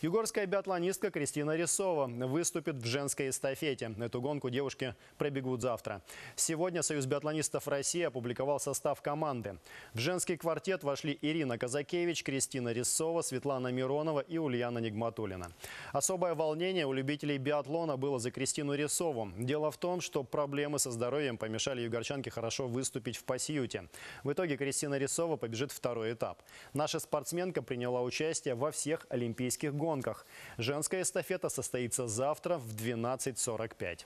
Югорская биатлонистка Кристина Рисова выступит в женской эстафете. Эту гонку девушки пробегут завтра. Сегодня Союз биатлонистов России опубликовал состав команды. В женский квартет вошли Ирина Казакевич, Кристина Рисова, Светлана Миронова и Ульяна Нигматулина. Особое волнение у любителей биатлона было за Кристину Рисову. Дело в том, что проблемы со здоровьем помешали югорчанке хорошо выступить в пассиюте. В итоге Кристина Рисова побежит второй этап. Наша спортсменка приняла участие во всех олимпийских гонках гонках. Женская эстафета состоится завтра в 12.45.